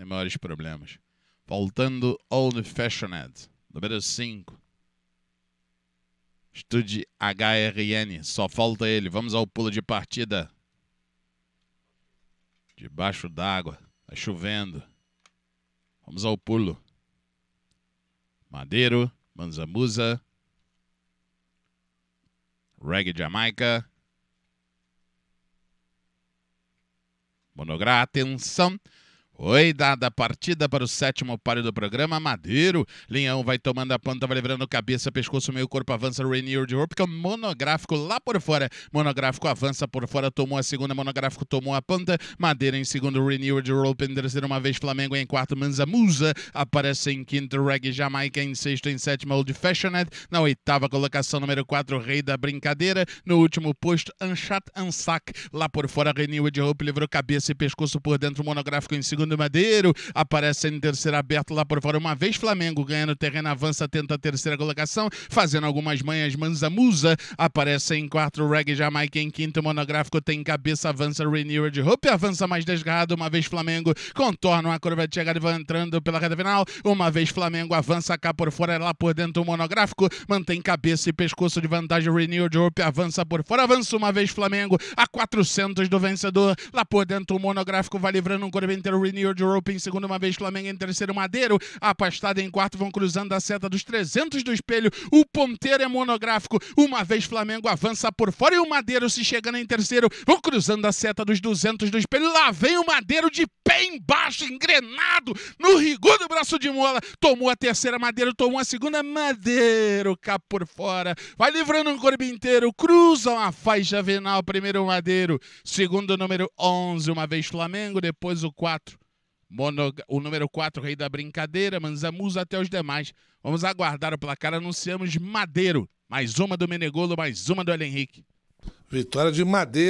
tem maiores problemas. Voltando Old Fashioned, número 5. Estude HRN, só falta ele. Vamos ao pulo de partida. Debaixo d'água, tá chovendo. Vamos ao pulo. Madeiro, manzamusa Reggae Jamaica. Monográ, atenção. Oi dada a partida para o sétimo páreo do programa, Madeiro. Leão vai tomando a ponta, vai levando cabeça, pescoço, meio corpo, avança, Rainier de rope, que é monográfico lá por fora. Monográfico avança por fora, tomou a segunda, monográfico tomou a ponta. Madeira em segundo, Rainier de Hope em terceiro, uma vez Flamengo em quarto, Manza Musa aparece em quinto, Reg Jamaica em sexto, em sétimo, Old Fashioned. Na oitava colocação, número quatro, Rei da Brincadeira. No último posto, Anchat Ansak. Lá por fora, Rainier de rope livrou cabeça e pescoço por dentro, monográfico em segundo. Orlando Madeiro, aparece em terceiro aberto lá por fora uma vez. Flamengo ganhando terreno, avança, tenta a terceira colocação, fazendo algumas manhas. Manza Musa aparece em quatro Reggae Jamaica em quinto. Monográfico tem cabeça, avança. Renewed Hope avança mais desgarrado. Uma vez Flamengo contorna uma curva de chegada e vai entrando pela reta final. Uma vez Flamengo avança cá por fora, é lá por dentro. O monográfico mantém cabeça e pescoço de vantagem. Renewed Hope avança por fora, avança uma vez Flamengo a 400 do vencedor. Lá por dentro, o monográfico vai livrando um curva inteiro. Renewed World Europe em segunda uma vez Flamengo em terceiro, Madeiro, apastado em quarto, vão cruzando a seta dos 300 do espelho, o ponteiro é monográfico, uma vez Flamengo avança por fora e o Madeiro se chegando em terceiro, vão cruzando a seta dos 200 do espelho, lá vem o Madeiro de pé embaixo, engrenado, no rigor do braço de mola, tomou a terceira Madeiro, tomou a segunda Madeiro, cá por fora, vai livrando um corpo inteiro, cruzam a faixa venal primeiro Madeiro, segundo número 11, uma vez Flamengo, depois o 4. Mono, o número 4, Rei da Brincadeira, Manzamusa até os demais. Vamos aguardar o placar, anunciamos Madeiro. Mais uma do Menegolo, mais uma do Hélio Henrique. Vitória de Madeiro.